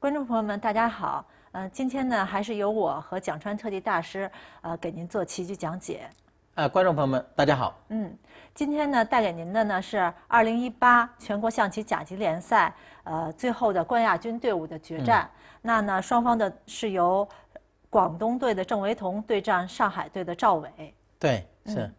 观众朋友们，大家好。嗯，今天呢，还是由我和蒋川特级大师呃给您做棋局讲解。呃，观众朋友们，大家好。嗯，今天呢，带给您的呢是二零一八全国象棋甲级联赛呃最后的冠亚军队伍的决战。那呢，双方的是由广东队的郑惟桐对战上海队的赵伟。对，是。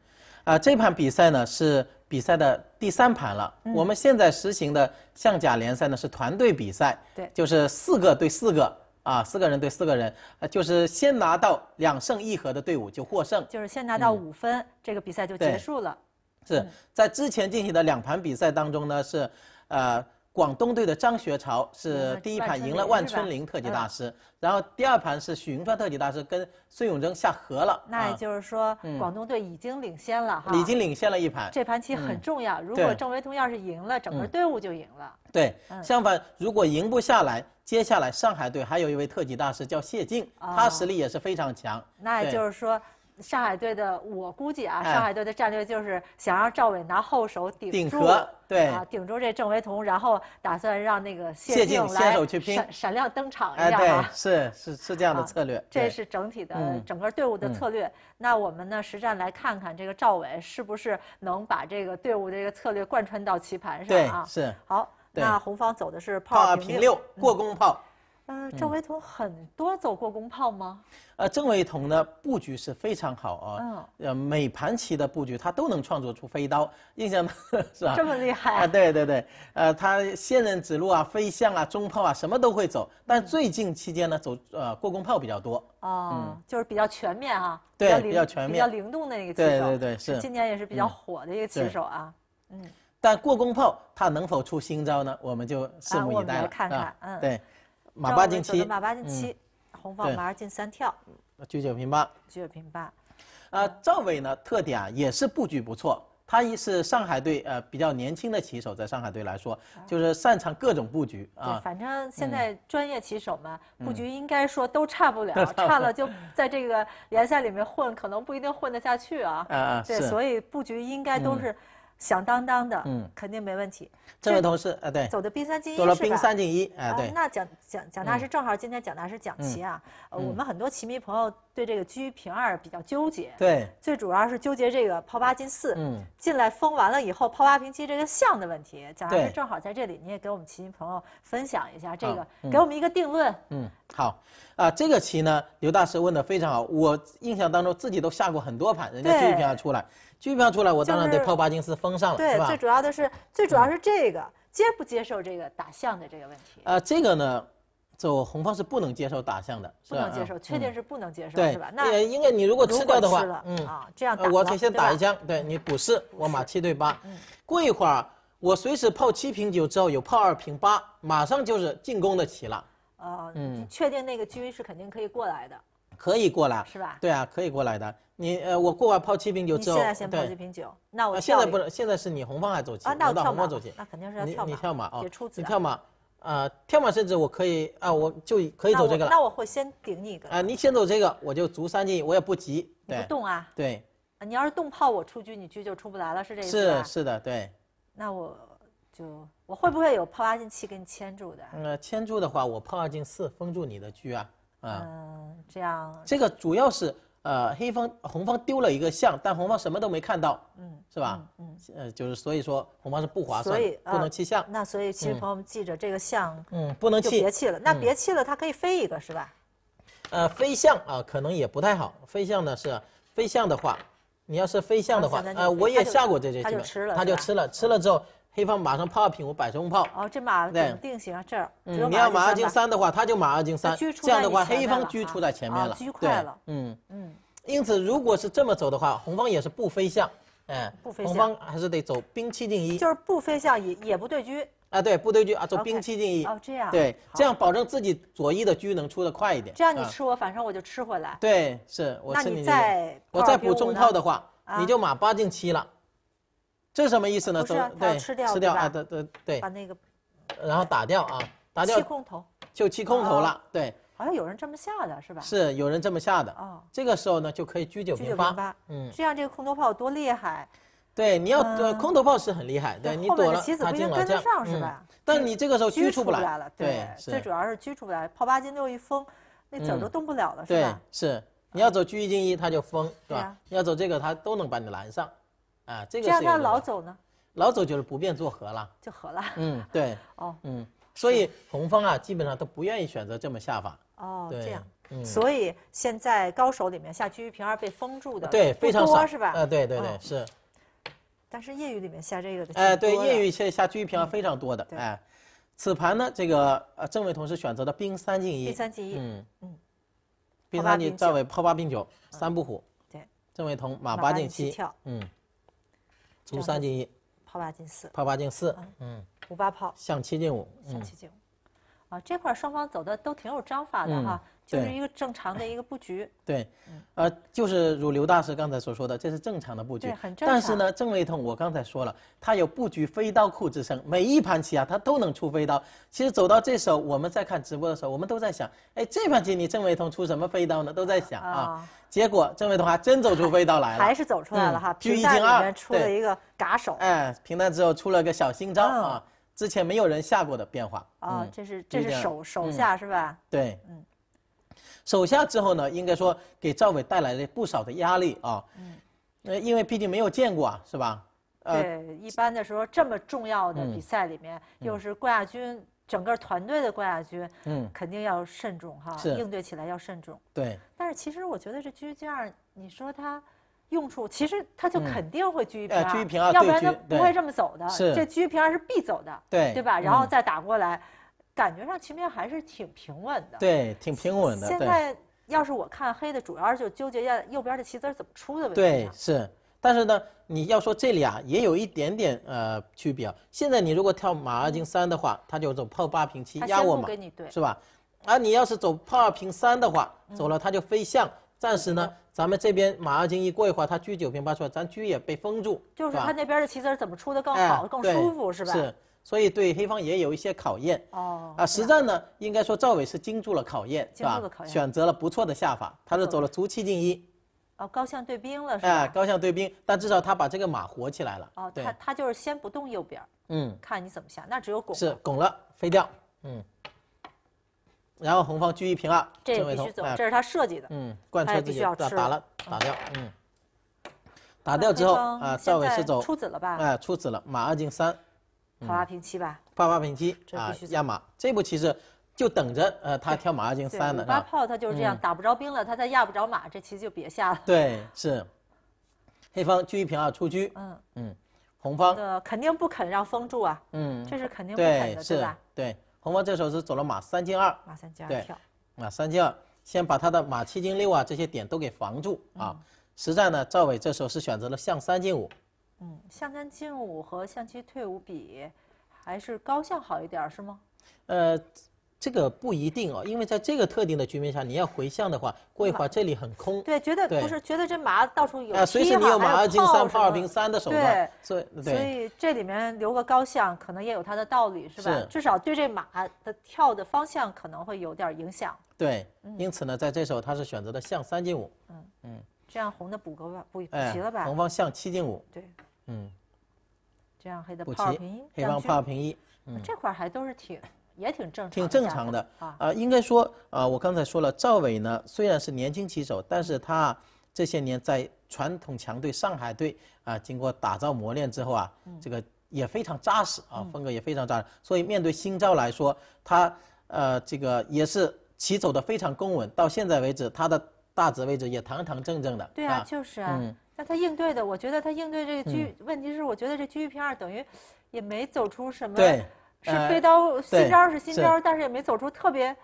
啊，这盘比赛呢是。比赛的第三盘了。我们现在实行的象甲联赛呢是团队比赛，对，就是四个对四个啊，四个人对四个人，呃，就是先拿到两胜一和的队伍就获胜，就是先拿到五分，这个比赛就结束了。是在之前进行的两盘比赛当中呢，是，呃。广东队的张学潮是第一盘赢了万春林特级大师，然后第二盘是许银川特级大师跟孙永征下和了。那也就是说，广东队已经领先了哈，已经领先了一盘。这盘棋很重要，如果郑惟桐要是赢了，整个队伍就赢了。对，相反如果赢不下来，接下来上海队还有一位特级大师叫谢晋，他实力也是非常强。那也就是说。上海队的，我估计啊，上海队的战略就是想让赵伟拿后手顶住，对，顶住这郑惟桐，然后打算让那个谢静来闪闪亮登场，哎，对，是是是这样的策略。这是整体的整个队伍的策略。那我们呢，实战来看看这个赵伟是不是能把这个队伍的这个策略贯穿到棋盘上啊？是。好，那红方走的是炮平六，过宫炮。呃，郑惟桐很多走过宫炮吗？呃，郑惟桐呢布局是非常好啊，嗯，呃每盘棋的布局他都能创作出飞刀，印象 是吧？这么厉害啊？对对对，呃，他现人指路啊，飞象啊，中炮啊，什么都会走。但最近期间呢，走呃过宫炮比较多啊，就是比较全面啊，对，比较全面，比较灵动的一个棋手。对对对，是今年也是比较火的一个棋手啊。嗯，但过宫炮他能否出新招呢？我们就拭目以待啊，我看看，嗯，对。马八进七，马八进七，红方马二进三跳，九九平八，九九平八。呃，赵伟呢特点啊也是布局不错，他一是上海队呃比较年轻的棋手，在上海队来说就是擅长各种布局啊。反正现在专业棋手嘛，布局应该说都差不了，差了就在这个联赛里面混可能不一定混得下去啊。啊，对，所以布局应该都是。响当当的，嗯，肯定没问题。这位同事呃，对，走的兵三进一，走了兵三进一，哎，对。那蒋蒋蒋大师正好今天蒋大师讲棋啊，我们很多棋迷朋友对这个一平二比较纠结，对，最主要是纠结这个炮八进四，嗯，进来封完了以后，炮八平七这个象的问题，蒋大师正好在这里，你也给我们棋迷朋友分享一下这个，给我们一个定论。嗯，好，啊，这个棋呢，刘大师问的非常好，我印象当中自己都下过很多盘，人家一平二出来。军票出来，我当然得炮八进四封上了，对，最主要的是，最主要是这个接不接受这个打象的这个问题。啊，这个呢，走红方是不能接受打象的，不能接受，确定是不能接受，是吧？那因为你如果吃掉的话，嗯啊，这样打了，我先先打一枪，对你补士，我马七对八，过一会儿我随时炮七平九之后有炮二平八，马上就是进攻的棋了。啊，嗯，确定那个军是肯定可以过来的。可以过来是吧？对啊，可以过来的。你呃，我过完炮七兵就走。你现在先泡几瓶酒，那我现在不能。现在是你红方还走棋？啊，那跳马走棋，那肯定是要跳你你跳马啊？你跳马，呃，跳马甚至我可以啊，我就可以走这个了。那我会先顶你一个。啊，你先走这个，我就卒三进一，我也不急。你不动啊？对。啊，你要是动炮，我出车，你车就出不来了，是这意思吧？是是的，对。那我就我会不会有炮八进七给你牵住的？呃，牵住的话，我炮二进四封住你的车啊。嗯，这样这个主要是呃，黑方红方丢了一个象，但红方什么都没看到，嗯，是吧？嗯，呃，就是所以说红方是不划算，所以不能弃象。那所以朋友们记着这个象，嗯，不能弃，别弃了。那别弃了，它可以飞一个是吧？呃，飞象啊，可能也不太好。飞象呢是飞象的话，你要是飞象的话，呃，我也下过这些棋，他就吃了，他就吃了，吃了之后。黑方马上炮二平五，摆中炮。哦，这马肯定型这儿。嗯，你要马二进三的话，他就马二进三。这样的话，黑方车出在前面了。啊，车快了。嗯嗯。因此，如果是这么走的话，红方也是不飞象，哎，红方还是得走兵七进一。就是不飞象，也也不对车。啊，对，不对车啊，走兵七进一。哦，这样。对，这样保证自己左一的车能出的快一点。这样你吃我，反正我就吃回来。对，是我。那你我再补中炮的话，你就马八进七了。这什么意思呢？对，吃掉，吃掉啊！对对对，把那个，然后打掉啊，打掉。弃空头，就弃空头了，对。好像有人这么下的，是吧？是有人这么下的啊。这个时候呢，就可以居九平八，嗯。这样这个空头炮多厉害。对，你要空头炮是很厉害，对你躲了，棋子不一定跟得上，是吧？但你这个时候居出不来了，对，最主要是居出不来，炮八进六一封，那子都动不了了，是吧？是，你要走居一进一，他就封，对吧？要走这个，他都能把你拦上。啊，这个这样那老走呢？老走就是不便做和了，就和了。嗯，对。哦，嗯，所以红方啊，基本上都不愿意选择这么下法。哦，这样。嗯，所以现在高手里面下居一平二被封住的，对，非常少，是吧？呃，对对对，是。但是业余里面下这个的，哎，对，业余下下居一平二非常多的，哎。此盘呢，这个呃郑伟同是选择的兵三进一，兵三进一。嗯嗯，兵三进赵伟炮八兵九，三步虎。对，郑伟同马八进七，嗯。卒三进一，炮八进四，炮八进四，嗯，五八炮，象七进五，象七进五，啊，这块双方走的都挺有章法的哈。就是一个正常的一个布局。对，呃，就是如刘大师刚才所说的，这是正常的布局。对，很正常。但是呢，郑卫通，我刚才说了，他有布局飞刀库之称，每一盘棋啊，他都能出飞刀。其实走到这时候，我们在看直播的时候，我们都在想，哎，这盘棋你郑卫通出什么飞刀呢？都在想啊。结果郑卫通还真走出飞刀来了。还是走出来了哈。平一进二。出了一个嘎手。哎，平淡之后出了个小心招啊，之前没有人下过的变化。啊，这是这是手手下是吧？对，嗯。手下之后呢，应该说给赵伟带来了不少的压力啊。嗯。因为毕竟没有见过啊，是吧？对。一般的时候，这么重要的比赛里面，又是冠亚军，整个团队的冠亚军，嗯，肯定要慎重哈，应对起来要慎重。对。但是其实我觉得这狙击二，你说它用处，其实它就肯定会狙一平。哎，鞠平二要不然它不会这么走的。是。这鞠一平是必走的。对。对吧？然后再打过来。感觉上局面还是挺平稳的。对，挺平稳的。现在要是我看黑的，主要是就纠结一下右边的棋子怎么出的问题对，是。但是呢，你要说这里啊，也有一点点呃区别。现在你如果跳马二进三的话，他就走炮八平七压我嘛，是吧？啊，你要是走炮二平三的话，走了他就飞象。暂时呢，咱们这边马二进一过一会儿，他车九平八出来，咱车也被封住。就是他那边的棋子怎么出的更好、更舒服，是吧？是。所以对黑方也有一些考验哦。啊，实战呢，应该说赵伟是经住了考验，是吧？选择了不错的下法，他是走了卒七进一。哦，高象对兵了是吧？哎，高象对兵，但至少他把这个马活起来了。哦，对。他他就是先不动右边，嗯，看你怎么下。那只有拱是拱了，飞掉。嗯。然后红方居一平二，这必须走，这是他设计的。嗯，贯彻自己的打了打掉，嗯。打掉之后啊，赵伟是走出子了吧？哎，出子了，马二进三。八八平七吧，八八平七啊，压马这步棋是，就等着呃他跳马二进三呢。八炮他就是这样，打不着兵了，他再压不着马，这棋就别下了。对，是，黑方居一平二出车。嗯嗯，红方的肯定不肯让封住啊。嗯，这是肯定不肯的，对吧？对，红方这时候是走了马三进二。马三进二对。马三进二先把他的马七进六啊这些点都给防住啊。实战呢，赵伟这时候是选择了象三进五。嗯，象三进五和象七退五比，还是高校好一点是吗？呃，这个不一定哦，因为在这个特定的局面下，你要回象的话，过一会儿这里很空。对，觉得不是，觉得这马到处有。啊，随时你有马二进三、炮二平三的手法，所以所以这里面留个高象可能也有它的道理是吧？至少对这马的跳的方向可能会有点影响。对，因此呢，在这时候他是选择的象三进五。嗯嗯，这样红的补个吧，补补齐了吧？红方象七进五。对。嗯，这样黑的炮平黑方炮平一，这块还都是挺，也挺正常，挺正常的啊。应该说啊，我刚才说了，赵伟呢虽然是年轻棋手，但是他这些年在传统强队上海队啊，经过打造磨练之后啊，这个也非常扎实啊，风格也非常扎实，所以面对新招来说，他呃这个也是棋走的非常公稳，到现在为止他的。大子位置也堂堂正正的，对啊就是啊。那他应对的，我觉得他应对这个狙，问题是我觉得这 G P 二等于也没走出什么，是飞刀新招是新招，但是也没走出特别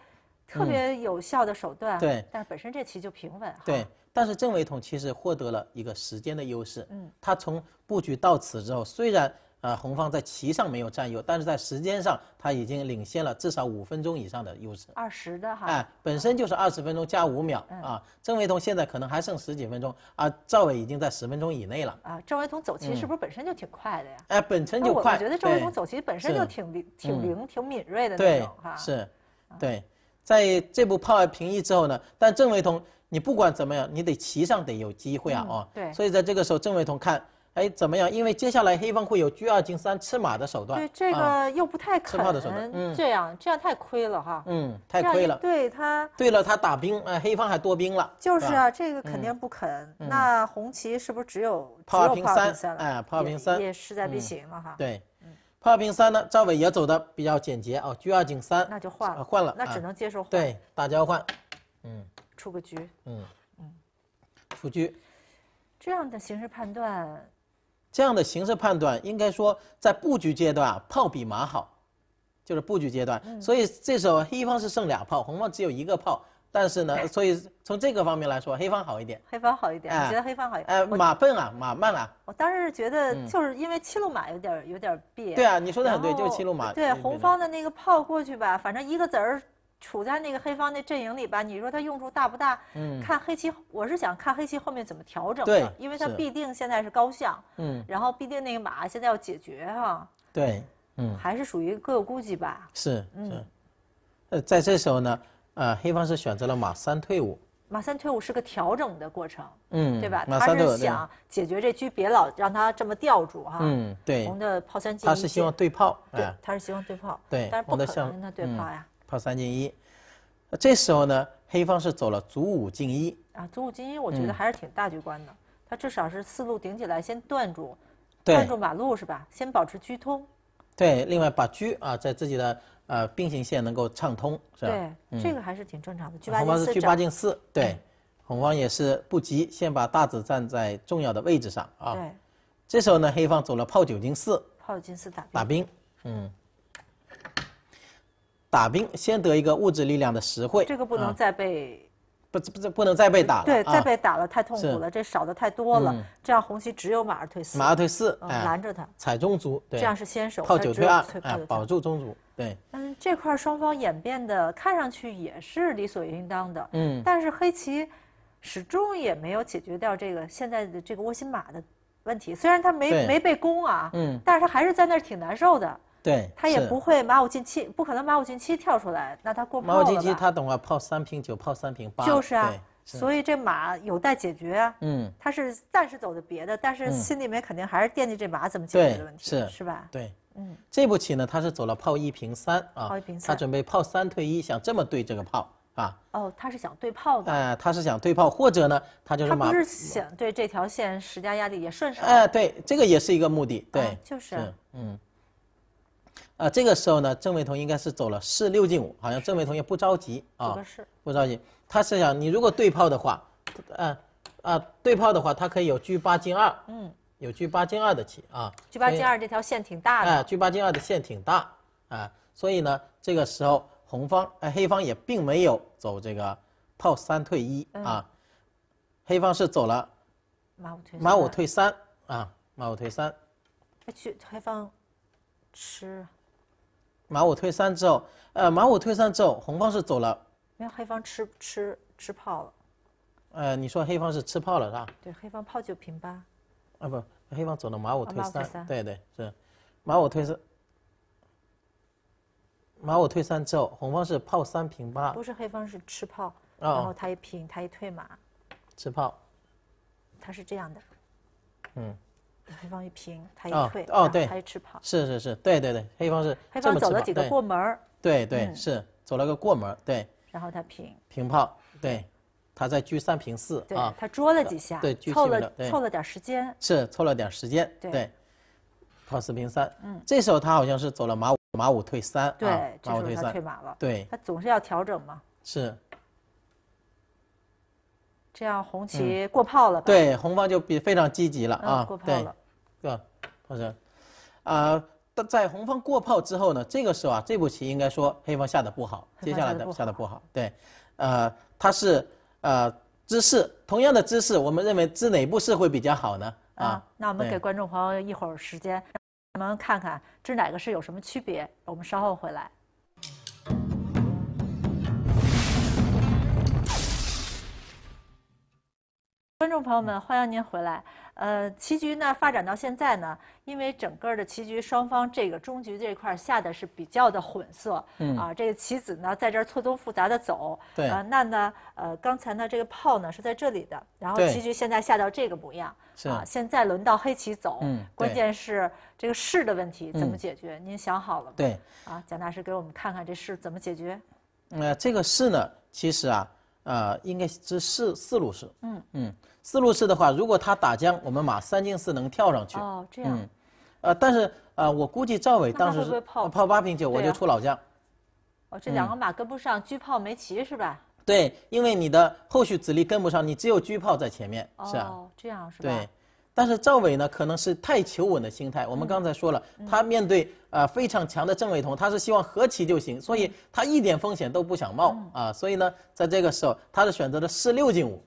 特别有效的手段。对，但是本身这棋就平稳。对，但是郑伟彤其实获得了一个时间的优势。嗯，他从布局到此之后，虽然。啊，红方在棋上没有占优，但是在时间上他已经领先了至少五分钟以上的优势。二十的哈？哎，本身就是二十分钟加五秒啊。郑惟桐现在可能还剩十几分钟啊，赵伟已经在十分钟以内了。啊，郑惟桐走棋是不是本身就挺快的呀？哎，本身就快。我觉得郑惟桐走棋本身就挺灵、挺灵、挺敏锐的。对，是，对，在这步炮平一之后呢，但郑惟桐，你不管怎么样，你得棋上得有机会啊哦。对。所以在这个时候，郑惟桐看。哎，怎么样？因为接下来黑方会有车二进三吃马的手段。对，这个又不太肯。能。的手段。嗯，这样这样太亏了哈。嗯，太亏了。对，他。对了，他打兵，哎，黑方还多兵了。就是啊，这个肯定不肯。那红棋是不是只有？炮二平三。哎，炮二平三。也势在必行了哈。对，炮二平三呢？赵伟也走的比较简洁哦，车二进三。那就换了。换了。那只能接受换。对，大交换。嗯。出个车，嗯嗯。出车，这样的形势判断。这样的形势判断，应该说在布局阶段啊，炮比马好，就是布局阶段。所以这时候黑方是剩俩炮，红方只有一个炮。但是呢，所以从这个方面来说，黑方好一点。黑方好一点，你觉得黑方好？哎，马笨啊，马慢啊。我当时是觉得，就是因为七路马有点有点别。对啊，你说的很对，就是七路马。对，红方的那个炮过去吧，反正一个子儿。处在那个黑方那阵营里边，你说他用处大不大？嗯。看黑棋，我是想看黑棋后面怎么调整的，因为他必定现在是高象。嗯。然后必定那个马现在要解决哈。对，嗯。还是属于各有估计吧。是是，呃，在这时候呢，呃，黑方是选择了马三退五。马三退五是个调整的过程，嗯，对吧？马三退想解决这车，别老让他这么吊住哈。嗯，对。红的炮三进一，他是希望对炮。对，他是希望对炮。对。但是不可能跟他对炮呀。炮三进一，这时候呢，黑方是走了卒五进一啊，卒五进一，我觉得还是挺大局观的，他至少是四路顶起来先断住，断住马路是吧？先保持居通，对，另外把车啊，在自己的呃兵行线能够畅通，是吧？对，这个还是挺正常的。红方是车八进四，对，红方也是不急，先把大子站在重要的位置上啊。对，这时候呢，黑方走了炮九进四，炮九进四打兵，打兵，嗯。打兵先得一个物质力量的实惠，这个不能再被，不不不不能再被打了，对，再被打了太痛苦了，这少的太多了，这样红棋只有马二退四，马二退四，拦着他，踩中卒，这样是先手，套九退二，哎，保住中卒，对。嗯，这块双方演变的看上去也是理所应当的，嗯，但是黑棋始终也没有解决掉这个现在的这个窝心马的问题，虽然他没没被攻啊，嗯，但是他还是在那儿挺难受的。对，他也不会马五进七，不可能马五进七跳出来，那他过马五进七，他懂啊，炮三平九，炮三平八。就是啊，所以这马有待解决。嗯，他是暂时走的别的，但是心里面肯定还是惦记这马怎么解决的问题，是是吧？对，嗯，这步棋呢，他是走了炮一平三啊，炮一平三，他准备炮三退一，想这么对这个炮啊。哦，他是想对炮的。哎，他是想对炮，或者呢，他就是马。他不是想对这条线施加压力，也顺手。哎，对，这个也是一个目的，对，就是嗯。啊，这个时候呢，郑伟同应该是走了四六进五，好像郑伟同也不着急啊，不着急，他是想你如果对炮的话，嗯，啊，对炮的话，他可以有车八进二，嗯，有车八进二的棋啊，车八进二这条线挺大的，哎，车八进二的线挺大啊，所以呢，这个时候红方哎，黑方也并没有走这个炮三退一啊，黑方是走了马五退马五退三啊，马五退三，哎，去黑方吃。马五退三之后，呃，马五退三之后，红方是走了，没有黑方吃吃吃炮了，呃，你说黑方是吃炮了是吧？对，黑方炮九平八，啊不，黑方走了马五退三，对对是，马五退三，马五退三之后，红方是炮三平八，不是黑方是吃炮，然后他一平他一退马，吃炮，他是这样的，嗯。黑方一平，他一退，哦对，他一吃炮，是是是，对对对，黑方是黑方走了几个过门儿，对对是，走了个过门儿，对。然后他平平炮，对，他在车三平四啊。他捉了几下，对，凑了凑了点时间。是凑了点时间，对，炮四平三，嗯，这时候他好像是走了马五，马五退三，对，马五退三退马了，对，他总是要调整嘛。是。这样红旗过炮了，对，红方就比非常积极了啊，过炮了，对吧，黄生？啊，在红方过炮之后呢，这个时候啊，这步棋应该说黑方下的不好，接下来的下的不好，对，呃，他是呃知势，同样的知势，我们认为知哪步势会比较好呢？啊，那我们给观众朋友一会儿时间，咱们看看知哪个是有什么区别，我们稍后回来。观众朋友们，欢迎您回来。呃，棋局呢发展到现在呢，因为整个的棋局双方这个中局这块下的是比较的混色，啊，这个棋子呢在这儿错综复杂的走。对啊，那呢，呃，刚才呢这个炮呢是在这里的，然后棋局现在下到这个模样，啊，现在轮到黑棋走，关键是这个势的问题怎么解决？您想好了吗？对啊，蒋大师给我们看看这士怎么解决？呃，这个士呢，其实啊。啊，应该是四四路式。嗯嗯，四路式的话，如果他打将，我们马三进四能跳上去。哦，这样。呃，但是呃，我估计赵伟当时是炮八平九，我就出老将。哦，这两个马跟不上，车炮没齐是吧？对，因为你的后续子力跟不上，你只有车炮在前面，是啊。哦，这样是吧？对。但是赵伟呢，可能是太求稳的心态。我们刚才说了，他面对呃非常强的郑伟彤，他是希望和棋就行，所以他一点风险都不想冒啊。所以呢，在这个时候，他是选择了四六进五。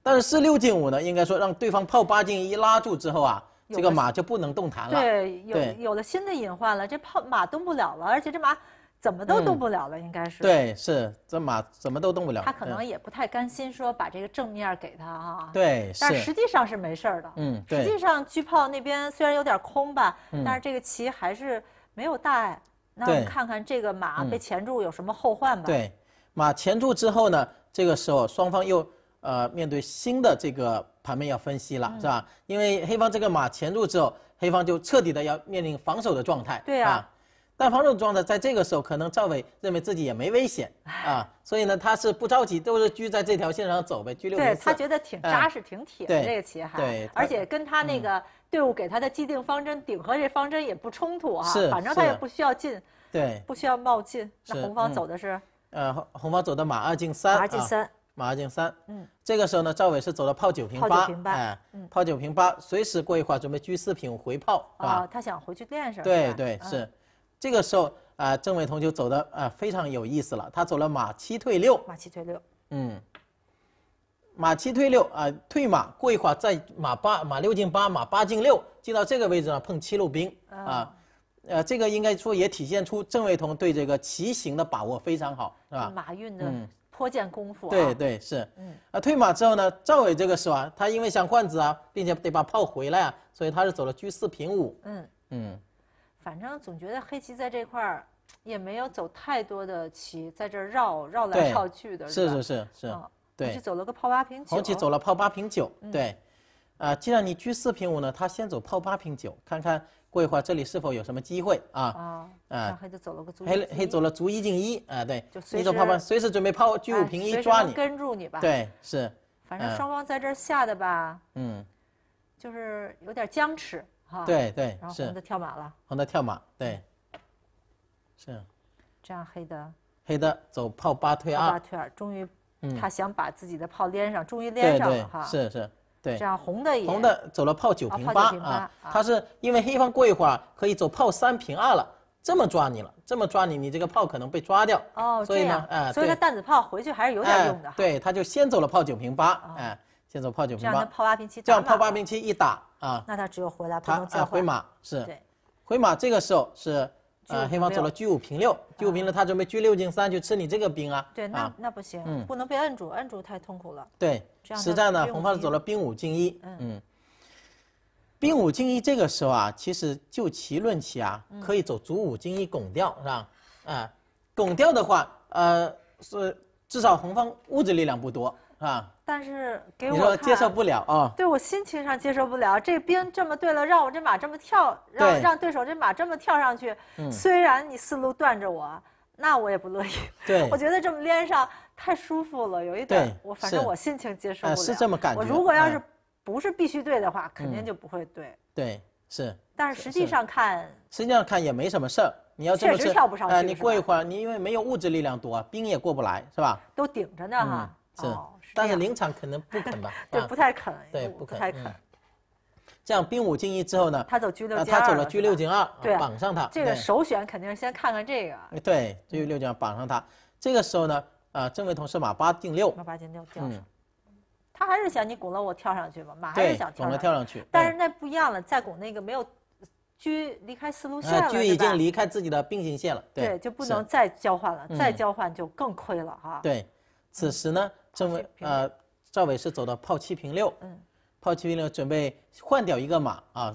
但是四六进五呢，应该说让对方炮八进一拉住之后啊，这个马就不能动弹了。对，有有了新的隐患了，这炮马动不了了，而且这马。怎么都动不了了，应该是对，是这马怎么都动不了。他可能也不太甘心说把这个正面给他啊。对，但是实际上是没事儿的。嗯，实际上，巨炮那边虽然有点空吧，但是这个棋还是没有大碍。那我们看看这个马被钳住有什么后患吧。对，马钳住之后呢，这个时候双方又呃面对新的这个盘面要分析了，是吧？因为黑方这个马钳住之后，黑方就彻底的要面临防守的状态。对啊。但防守状态在这个时候，可能赵伟认为自己也没危险啊，所以呢，他是不着急，都是居在这条线上走呗，居六对他觉得挺扎实、挺铁的这个棋还，而且跟他那个队伍给他的既定方针顶和这方针也不冲突是，反正他也不需要进，对，不需要冒进。那红方走的是，呃，红方走的马二进三，马二进三，马二进三。嗯，这个时候呢，赵伟是走了炮九平八，哎，炮九平八，随时过一会儿准备车四平回炮，啊，他想回去练是吧？对对是。这个时候啊，郑伟彤就走的啊非常有意思了。他走了马七退六，马七退六，嗯，马七退六啊，退马过一会儿再马八马六进八，马八进六进到这个位置上碰七路兵啊，呃，这个应该说也体现出郑伟彤对这个棋形的把握非常好，是吧？马运的颇见功夫。对对是，啊退马之后呢，赵伟这个时候啊，他因为想换子啊，并且得把炮回来啊，所以他是走了车四平五，嗯嗯。反正总觉得黑棋在这块儿也没有走太多的棋，在这儿绕绕来绕去的是是是是对，就走了个泡八平九。红棋走了泡八平九，对。啊，既然你居四平五呢，他先走泡八平九，看看过一会儿这里是否有什么机会啊？啊。啊，黑就走了个。黑黑走了卒一进一啊，对。就随八，随时准备泡居五平一抓你，跟住你吧。对，是。反正双方在这儿下的吧，嗯，就是有点僵持。对对，是红的跳马了，红的跳马，对，是，这样黑的黑的走炮八退二，终于他想把自己的炮连上，终于连上了哈，是是，对，这样红的红的走了炮九平八啊，他是因为黑方过一会儿可以走炮三平二了，这么抓你了，这么抓你，你这个炮可能被抓掉哦，所以呢，哎，所以他担子炮回去还是有点用的，对，他就先走了炮九平八，哎。先走炮九平八，这样炮八平七，这样炮八平七一打啊，那他只有回来，他再回马是对，回马这个时候是，啊黑方走了车五平六，车五平六他准备车六进三去吃你这个兵啊，对，那那不行，不能被摁住，摁住太痛苦了，对，实战呢，红方是走了兵五进一，嗯，兵五进一这个时候啊，其实就棋论棋啊，可以走卒五进一拱掉是吧？啊，拱掉的话，呃，是至少红方物质力量不多。啊！但是给我接受不了啊！对我心情上接受不了，这兵这么对了，让我这马这么跳，让让对手这马这么跳上去。嗯，虽然你四路断着我，那我也不乐意。对，我觉得这么连上太舒服了，有一点，我反正我心情接受不了。是这么感觉。我如果要是不是必须对的话，肯定就不会对。对，是。但是实际上看，实际上看也没什么事儿。你要确实跳不上去，你过一会儿，你因为没有物质力量多，兵也过不来，是吧？都顶着呢哈。是。但是临场可能不肯吧，就不太肯。对，不太肯。这样兵五进一之后呢，他走 G 六进二，他走了 G 六进二，对，绑上他。这个首选肯定是先看看这个。对，G 六进二绑上他。这个时候呢，啊，郑位同是马八进六，马八进六跳上。他还是想你拱了我跳上去吧，马还是想跳上去。拱了跳上去，但是那不一样了，再拱那个没有，车离开四路线了。车已经离开自己的并行线了。对，就不能再交换了，再交换就更亏了哈。对，此时呢。赵伟呃，赵伟是走的炮七平六，嗯，炮七平六准备换掉一个马啊。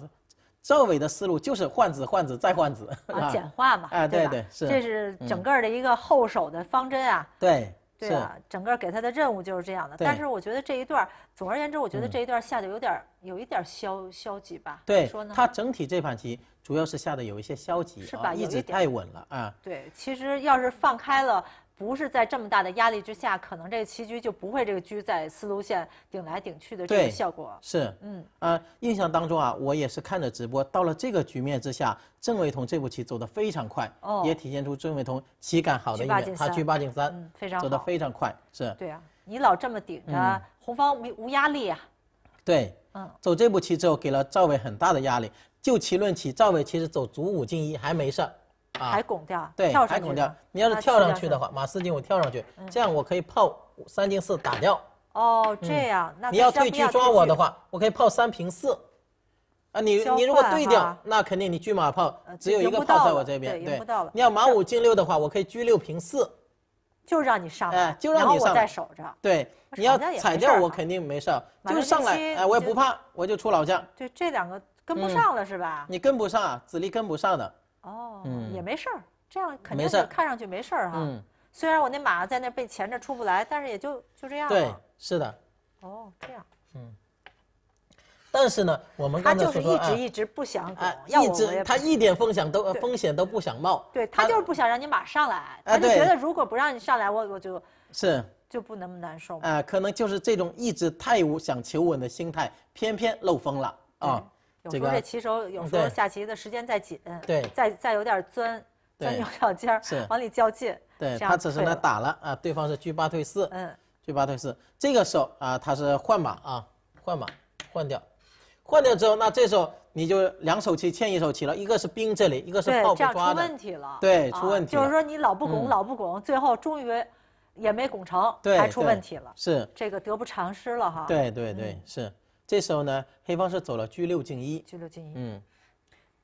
赵伟的思路就是换子换子再换子啊，简化嘛，啊对对，是，这是整个的一个后手的方针啊。对，是整个给他的任务就是这样的。但是我觉得这一段，总而言之，我觉得这一段下的有点有一点消消极吧。对，说呢？他整体这盘棋主要是下的有一些消极，是吧？一直太稳了啊。对，其实要是放开了。不是在这么大的压力之下，可能这个棋局就不会这个车在四路线顶来顶去的这个效果。是，嗯呃，印象当中啊，我也是看着直播，到了这个局面之下，郑伟彤这步棋走得非常快，也体现出郑伟彤棋感好的一面。他车八进三，走得非常快。是。对啊，你老这么顶着，红方没无压力啊。对，嗯，走这步棋之后，给了赵伟很大的压力。就棋论棋，赵伟其实走卒五进一还没事儿。还拱掉？对，还拱掉。你要是跳上去的话，马四进五跳上去，这样我可以炮三进四打掉。哦，这样，那你要退去抓我的话，我可以炮三平四。啊，你你如果对掉，那肯定你车马炮只有一个炮在我这边，对。你要马五进六的话，我可以车六平四。就让你上。哎，就让你上。我守着。对，你要踩掉我肯定没事儿，就上来，哎，我也不怕，我就出老将。对，这两个跟不上了是吧？你跟不上，子力跟不上的。哦，嗯，也没事儿，这样肯定是看上去没事儿哈。嗯，虽然我那马在那被牵着出不来，但是也就就这样了。对，是的。哦，这样。嗯。但是呢，我们他就一直一直不想，一直他一点风险都风险都不想冒。对他就是不想让你马上来，他就觉得如果不让你上来，我我就。是。就不那么难受。啊，可能就是这种一直太无想求稳的心态，偏偏漏风了啊。有时候这棋手有时候下棋的时间再紧，对，再再有点钻钻牛角尖儿，是往里较劲。对他只是呢打了啊，对方是车八退四，嗯，车八退四。这个时候啊，他是换马啊，换马换掉，换掉之后，那这时候你就两手棋欠一手棋了，一个是兵这里，一个是炮被抓的，出问题了，对，出问题。就是说你老不拱，老不拱，最后终于也没拱成，还出问题了，是这个得不偿失了哈。对对对，是。这时候呢，黑方是走了 G 六进一，G 六进一，嗯，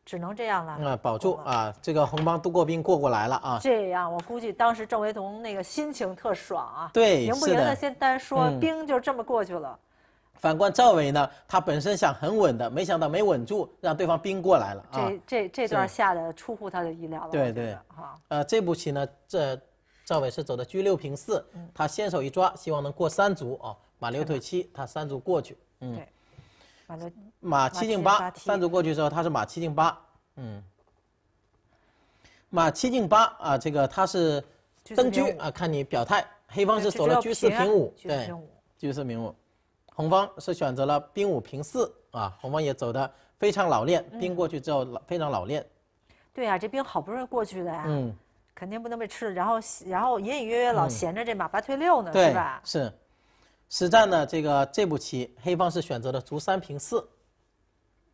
只能这样了。嗯、保住啊！这个红方渡过兵过过来了啊！这样，我估计当时郑惟桐那个心情特爽啊！对，赢不赢的先单说，兵就这么过去了。反观赵伟呢，他本身想很稳的，没想到没稳住，让对方兵过来了。这这这段下的出乎他的意料了。对对，啊，呃，这步棋呢，这赵伟是走的车六平四，他先手一抓，希望能过三卒啊，马六退七，他三卒过去。嗯，马七进八，三卒过去之后，他是马七进八。嗯，马七进八啊，这个他是登车啊，看你表态。黑方是走了车四平五，对，车四平五。红方是选择了兵五平四，啊，红方也走的非常老练，兵过去之后非常老练。对啊，这兵好不容易过去的呀，嗯，肯定不能被吃。然后，然后隐隐约约老闲着这马八退六呢，是吧？是。实战呢，这个这步棋，黑方是选择了卒三平四。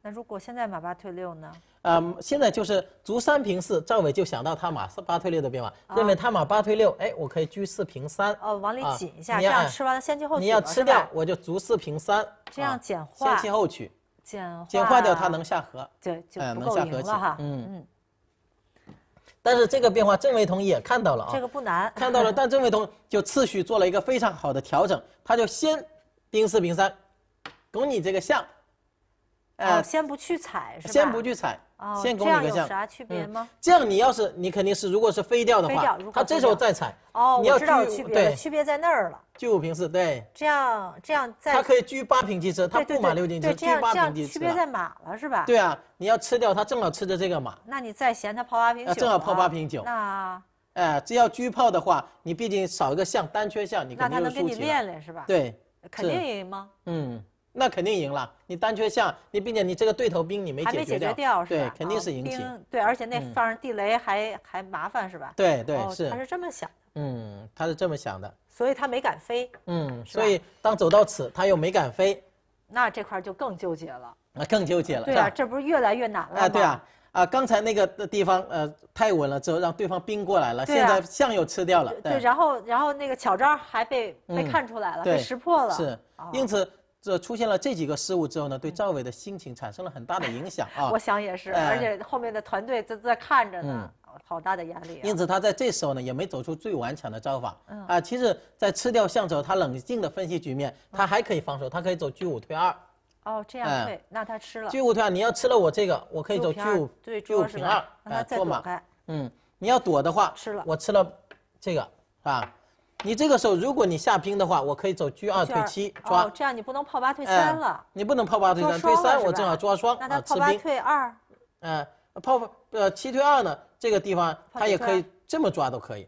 那如果现在马八退六呢？呃，现在就是卒三平四，赵伟就想到他马四八退六的变化，认为他马八退六，哎，我可以居四平三，哦，往里紧一下，这样吃完先弃后取。你要吃掉，我就卒四平三，这样简化先弃后取，简简化掉他能下河，对，就能下河了哈，嗯嗯。但是这个变化，郑伟彤也看到了啊，这个不难，看到了，但郑伟彤就次序做了一个非常好的调整，他就先盯四平三，拱你这个象，呃，先不去踩是吧？先不去踩。先攻一个将，这样啥区别吗？这样你要是你肯定是，如果是飞掉的话，他这时候再踩，哦，我知道区别，对，区别在那儿了。聚五平四，对。这样这样，他可以车八平七车，他不满六进车，八平七车。区别在马了是吧？对啊，你要吃掉他正好吃着这个马。那你再嫌他炮八平，正好炮八平酒。那哎，只要车炮的话，你毕竟少一个象，单缺象，你肯定能输那他能跟你练练是吧？对，肯定赢吗？嗯。那肯定赢了，你单缺象，你并且你这个对头兵你没解决掉，对，肯定是赢棋。对，而且那放地雷还还麻烦是吧？对对是。他是这么想的。嗯，他是这么想的。所以他没敢飞。嗯，所以当走到此，他又没敢飞。那这块儿就更纠结了。那更纠结了。对啊，这不是越来越难了吗？啊对啊啊！刚才那个地方呃太稳了，之后让对方兵过来了，现在象又吃掉了。对，然后然后那个巧招还被被看出来了，被识破了。是，因此。这出现了这几个失误之后呢，对赵伟的心情产生了很大的影响啊！我想也是，而且后面的团队在在看着呢，好大的压力。因此他在这时候呢，也没走出最顽强的招法。啊，其实，在吃掉象之后，他冷静的分析局面，他还可以防守，他可以走居五退二。哦，这样退，那他吃了。居五退二，你要吃了我这个，我可以走居五，对居平二，哎，过马。嗯，你要躲的话，吃了，我吃了这个，是吧？你这个时候，如果你下兵的话，我可以走车二退七抓。哦，这样你不能炮八退三了。你不能炮八退三，退三我正好抓双。那他炮八退二。嗯，炮八呃七退二呢？这个地方他也可以这么抓都可以。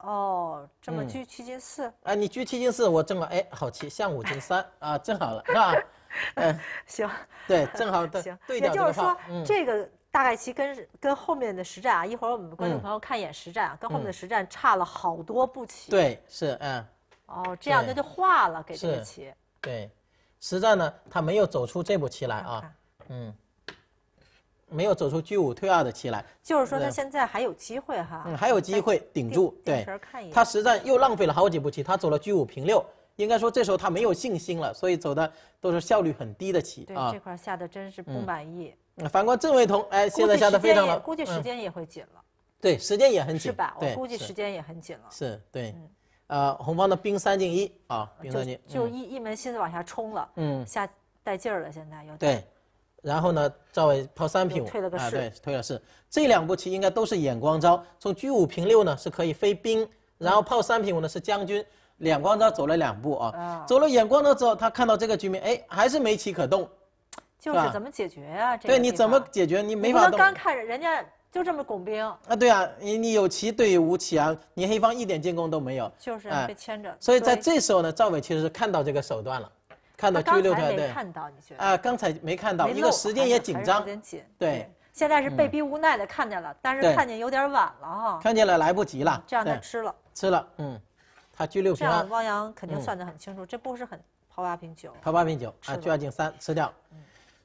哦，这么车七进四。哎，你车七进四，我正好哎好棋，象五进三 啊，正好了是吧？哎，行。对，正好对。行。也就是说，这个。大概棋跟跟后面的实战啊，一会儿我们观众朋友看一眼实战，啊跟后面的实战差了好多步棋。对，是嗯，哦，这样他就化了给这个棋。对，实战呢，他没有走出这步棋来啊，嗯，没有走出居五退二的棋来。就是说他现在还有机会哈，嗯，还有机会顶住。对，他实战又浪费了好几步棋，他走了居五平六。应该说这时候他没有信心了，所以走的都是效率很低的棋啊。对这块下的真是不满意。反观郑卫彤，哎，现在下的非常好。估计时间也会紧了。对，时间也很紧。是吧？我估计时间也很紧了。是，对。嗯。呃，红方的兵三进一啊，兵三进一就一一门心思往下冲了。嗯。下带劲儿了，现在又对。然后呢，赵伟炮三平五，退了个士。对，退了士。这两步棋应该都是眼光招。从车五平六呢是可以飞兵，然后炮三平五呢是将军。眼光着走了两步啊，走了眼光的之后，他看到这个局面，哎，还是没棋可动，就是怎么解决啊？对，你怎么解决？你没法。刚看着人家就这么拱兵啊？对啊，你你有棋对无棋啊？你黑方一点进攻都没有，就是被牵着。所以在这时候呢，赵伟其实是看到这个手段了，看到。六条没看到，你觉得？啊，刚才没看到，一个时间也紧张，有点紧。对，现在是被逼无奈的看见了，但是看见有点晚了哈。看见了，来不及了。这样他吃了，吃了，嗯。他车六平，这汪洋肯定算得很清楚，这不是很抛八瓶酒？抛八瓶酒，啊，车二进三吃掉，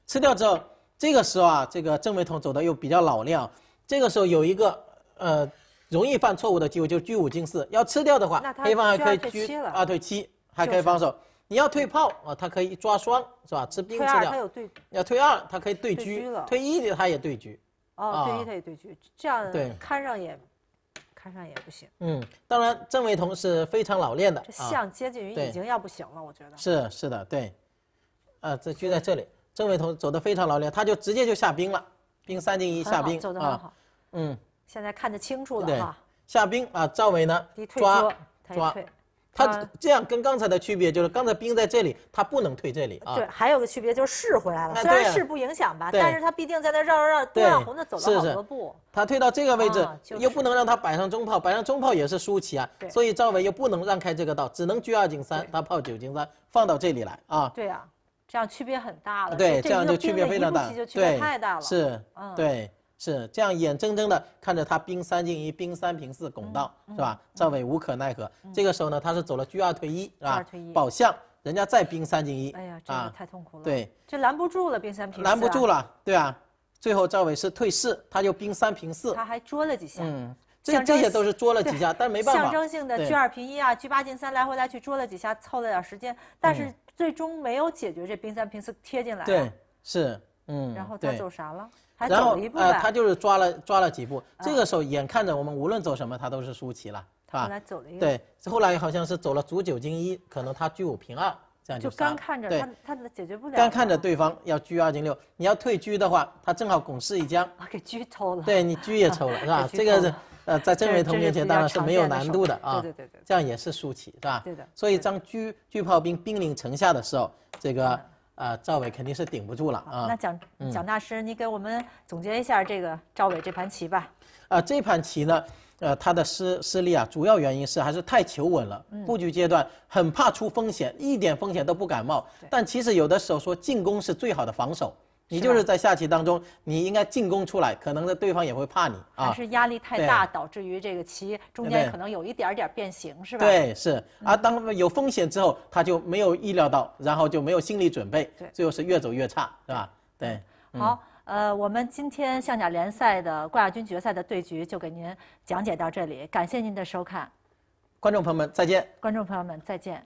吃掉之后，这个时候啊，这个郑惟桐走的又比较老练，这个时候有一个呃，容易犯错误的机会，就是车五进四要吃掉的话，黑方还可以居二退七，还可以防守。你要退炮啊，他可以抓双是吧？吃兵吃掉。要退二，他可以对车。退一的他也对车。哦，退一他也对车，这样看上也。看上也不行，嗯，当然郑伟彤是非常老练的，这像接近于已经要不行了，我觉得是是的，对，呃，这就在这里，郑伟彤走得非常老练，他就直接就下兵了，兵三进一下兵，走得很好，嗯，现在看得清楚了哈，下兵啊，赵伟呢，抓抓。他这样跟刚才的区别就是，刚才兵在这里，他不能退这里啊。对，还有个区别就是士回来了，虽然势不影响吧，但是他毕竟在那绕绕绕，对。让红的走了好多步。他退到这个位置，又不能让他摆上中炮，摆上中炮也是输棋啊。所以赵伟又不能让开这个道，只能车二进三，他炮九进三放到这里来啊。对啊，这样区别很大了。对，这样就区别非常大，对，太大了。是，对。是这样，眼睁睁的看着他兵三进一，兵三平四拱道，是吧？赵伟无可奈何。这个时候呢，他是走了车二退一，是吧？保象，人家再兵三进一。哎呀，啊，太痛苦了。对，这拦不住了，兵三平四。拦不住了，对啊。最后赵伟是退四，他就兵三平四。他还捉了几下，嗯，这这些都是捉了几下，但没办法。象征性的车二平一啊，车八进三来回来去捉了几下，凑了点时间，但是最终没有解决这兵三平四贴进来。对，是，嗯。然后他走啥了？然后呃，他就是抓了抓了几步，这个时候眼看着我们无论走什么，他都是输棋了，是吧？对，后来好像是走了卒九进一，可能他居五平二这样就。就刚看着他，他解决不了。刚看着对方要居二进六，你要退居的话，他正好拱四一将。啊，给居抽了。对，你居也 抽了，是吧？这个呃，在郑惟同面前当然是没有难度的啊。对对对对。这样也是输棋，是吧？对的。所以，当车车炮兵兵临城下的时候，这个。啊，赵伟肯定是顶不住了啊！那蒋蒋大师，你给我们总结一下这个赵伟这盘棋吧。啊，这盘棋呢，呃，他的失失利啊，主要原因是还是太求稳了，布局阶段很怕出风险，一点风险都不敢冒。但其实有的时候说进攻是最好的防守。你就是在下棋当中，你应该进攻出来，可能呢对方也会怕你啊。是压力太大导致于这个棋中间可能有一点点变形，是吧？对，是。啊，当有风险之后，他就没有意料到，然后就没有心理准备，最后是越走越差，是吧？对。好，呃，我们今天象甲联赛的冠亚军决赛的对局就给您讲解到这里，感谢您的收看，观众朋友们再见，观众朋友们再见。